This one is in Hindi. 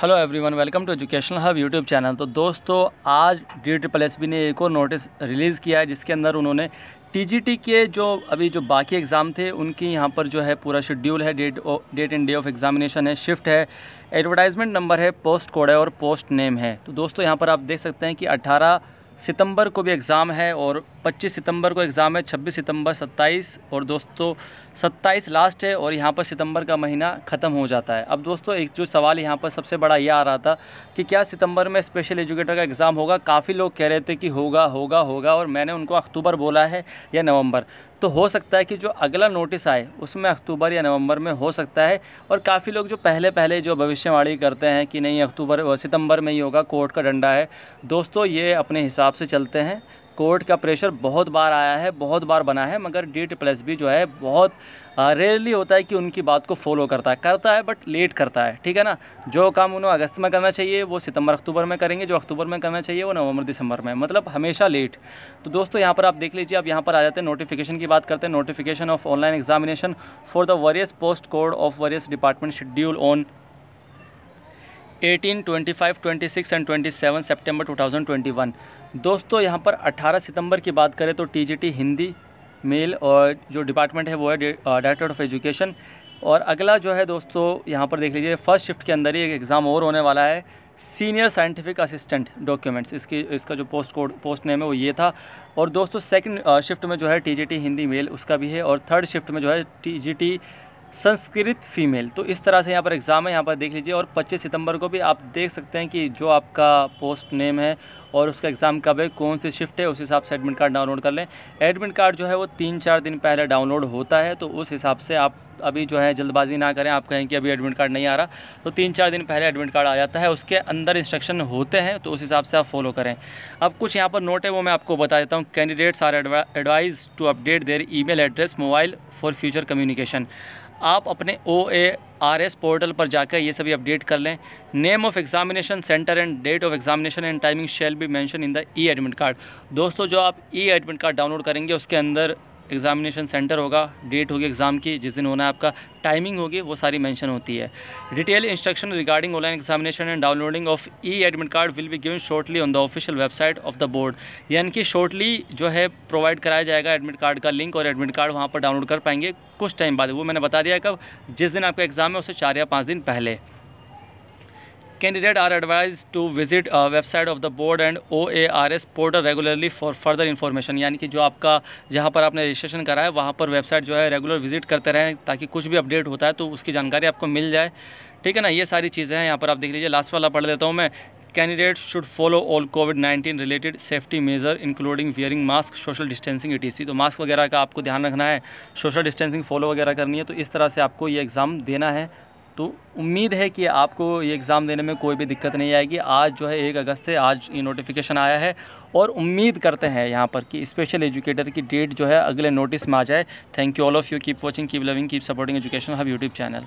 hello everyone welcome to educational hub YouTube channel तो दोस्तों आज डी ट्रिपल एस बी ने एक और नोटिस रिलीज़ किया है जिसके अंदर उन्होंने टीजीटी के जो अभी जो बाकी एग्ज़ाम थे उनकी यहाँ पर जो है पूरा शेड्यूल है date date and day of examination है शिफ्ट है एडवर्टाइजमेंट नंबर है पोस्ट कोड है और पोस्ट नेम है तो दोस्तों यहाँ पर आप देख सकते हैं कि अट्ठारह सितंबर को भी एग्ज़ाम है और 25 सितंबर को एग्ज़ाम है 26 सितंबर 27 और दोस्तों 27 लास्ट है और यहाँ पर सितंबर का महीना ख़त्म हो जाता है अब दोस्तों एक जो सवाल यहाँ पर सबसे बड़ा ये आ रहा था कि क्या सितंबर में स्पेशल एजुकेटर का एग्ज़ाम होगा काफ़ी लोग कह रहे थे कि होगा होगा होगा और मैंने उनको अक्टूबर बोला है या नवंबर तो हो सकता है कि जो अगला नोटिस आए उसमें अक्टूबर या नवंबर में हो सकता है और काफ़ी लोग जो पहले पहले जो भविष्यवाणी करते हैं कि नहीं अक्टूबर सितंबर में ही होगा कोर्ट का डंडा है दोस्तों ये अपने हिसाब हिसाब से चलते हैं कोर्ट का प्रेशर बहुत बार आया है बहुत बार बना है मगर डी प्लस भी जो है बहुत रेयरली होता है कि उनकी बात को फॉलो करता है करता है बट लेट करता है ठीक है ना जो काम उन्हें अगस्त में करना चाहिए वो सितंबर अक्टूबर में करेंगे जो अक्टूबर में करना चाहिए वो नवंबर दिसंबर में मतलब हमेशा लेट तो दोस्तों यहाँ पर आप देख लीजिए आप यहाँ पर आ जाते हैं नोटिफिकेशन की बात करते हैं notification of online examination for the various post code of various department schedule on eighteen twenty five twenty six and twenty seven September two thousand twenty one दोस्तों यहाँ पर अट्ठारह सितंबर की बात करें तो टीजीटी हिंदी मेल और जो डिपार्टमेंट है वो है डायरेक्टर ऑफ एजुकेशन और अगला जो है दोस्तों यहाँ पर देख लीजिए फर्स्ट शिफ्ट के अंदर ही एक एग्ज़ाम और होने वाला है सीनियर साइंटिफिक असिस्टेंट डॉक्यूमेंट्स इसकी इसका जो पोस्ट कोड पोस्ट नेम है वो ये था और दोस्तों सेकंड शिफ्ट uh, में जो है टीजीटी हिंदी मेल उसका भी है और थर्ड शिफ्ट में जो है टीजीटी संस्कृत फीमेल तो इस तरह से यहाँ पर एग्ज़ाम है यहाँ पर देख लीजिए और 25 सितंबर को भी आप देख सकते हैं कि जो आपका पोस्ट नेम है और उसका एग्ज़ाम कब है कौन सी शिफ्ट है उस हिसाब से एडमिट कार्ड डाउनलोड कर लें एडमिट कार्ड जो है वो तीन चार दिन पहले डाउनलोड होता है तो उस हिसाब से आप अभी जो है जल्दबाजी ना करें आप कहें कि अभी एडमिट कार्ड नहीं आ रहा तो तीन चार दिन पहले एडमिट कार्ड आ जाता है उसके अंदर इंस्ट्रक्शन होते हैं तो उस हिसाब से आप फॉलो करें अब कुछ यहाँ पर नोट है वो मैं आपको बता देता हूँ candidates are advise to update their e address mobile for future communication आप अपने O A R S portal पर जाकर ये सभी अपडेट कर लें name of examination centre and date of examination and timing shall be mention in the e admit card दोस्तों जो आप ई एडमिट कार्ड डाउनलोड करेंगे उसके अंदर एग्ज़ामिनेशन सेंटर होगा डेट होगी एग्ज़ाम की जिस दिन होना है आपका टाइमिंग होगी वो सारी मेंशन होती है detail instruction regarding online examination and downloading of e admit card will be given shortly on the official website of the board यानी कि शॉर्टली जो है प्रोवाइड कराया जाएगा एडमिट कार्ड का लिंक और एडमिट कार्ड वहाँ पर डाउनलोड कर पाएंगे कुछ टाइम बाद वो मैंने बता दिया कब जिस दिन आपका एग्ज़ाम है उससे चार या पाँच दिन पहले candidate are advise to visit website of the board and O A R S portal regularly for further information यानी कि जो आपका जहाँ पर आपने रजिस्ट्रेशन करा है वहाँ पर वेबसाइट जो है रेगुलर विजिट करते रहें ताकि कुछ भी अपडेट होता है तो उसकी जानकारी आपको मिल जाए ठीक है ना ये सारी चीज़ें हैं यहाँ पर आप देख लीजिए लास्ट वाला पढ़ लेता हूँ मैं candidate should follow all covid 19 related safety measure including wearing mask social distancing ई तो मास्क वगैरह का आपको ध्यान रखना है सोशल डिस्टेंसिंग फॉलो वगैरह करनी है तो इस तरह से आपको ये एग्ज़ाम देना है तो उम्मीद है कि आपको ये एग्ज़ाम देने में कोई भी दिक्कत नहीं आएगी आज जो है एक अगस्त है आज ये नोटिफिकेशन आया है और उम्मीद करते हैं यहाँ पर कि स्पेशल एजुकेटर की डेट जो है अगले नोटिस में आ जाए thank you all of you keep watching keep loving keep supporting education hub YouTube channel